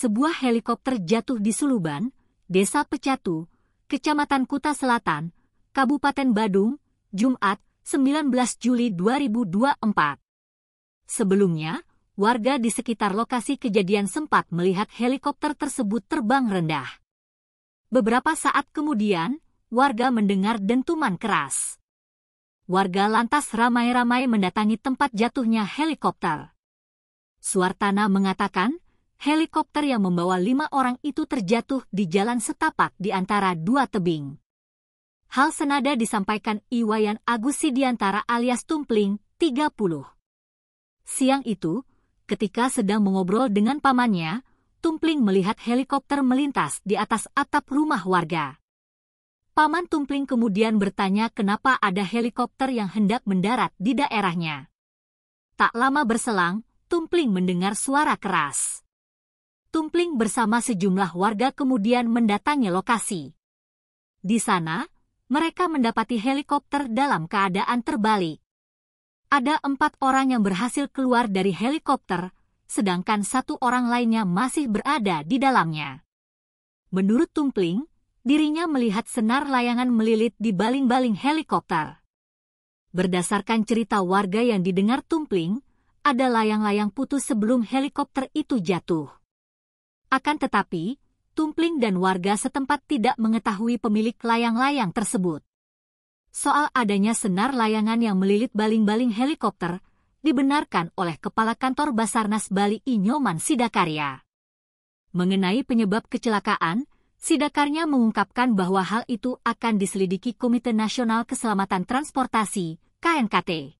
sebuah helikopter jatuh di Suluban, Desa Pecatu, Kecamatan Kuta Selatan, Kabupaten Badung, Jumat, 19 Juli 2024. Sebelumnya, warga di sekitar lokasi kejadian sempat melihat helikopter tersebut terbang rendah. Beberapa saat kemudian, warga mendengar dentuman keras. Warga lantas ramai-ramai mendatangi tempat jatuhnya helikopter. Suartana mengatakan, helikopter yang membawa lima orang itu terjatuh di jalan setapak di antara dua tebing. Hal senada disampaikan Iwayan Agus Sidiantara alias Tumpling, 30. Siang itu, ketika sedang mengobrol dengan pamannya, Tumpling melihat helikopter melintas di atas atap rumah warga. Paman Tumpling kemudian bertanya kenapa ada helikopter yang hendak mendarat di daerahnya. Tak lama berselang, Tumpling mendengar suara keras. Tumpling bersama sejumlah warga kemudian mendatangi lokasi. Di sana, mereka mendapati helikopter dalam keadaan terbalik. Ada empat orang yang berhasil keluar dari helikopter, sedangkan satu orang lainnya masih berada di dalamnya. Menurut Tumpling, dirinya melihat senar layangan melilit di baling-baling helikopter. Berdasarkan cerita warga yang didengar Tumpling, ada layang-layang putus sebelum helikopter itu jatuh. Akan tetapi, Tumpling dan warga setempat tidak mengetahui pemilik layang-layang tersebut. Soal adanya senar layangan yang melilit baling-baling helikopter dibenarkan oleh Kepala Kantor Basarnas Bali Inyoman Sidakarya. Mengenai penyebab kecelakaan, Sidakarnya mengungkapkan bahwa hal itu akan diselidiki Komite Nasional Keselamatan Transportasi, KNKT.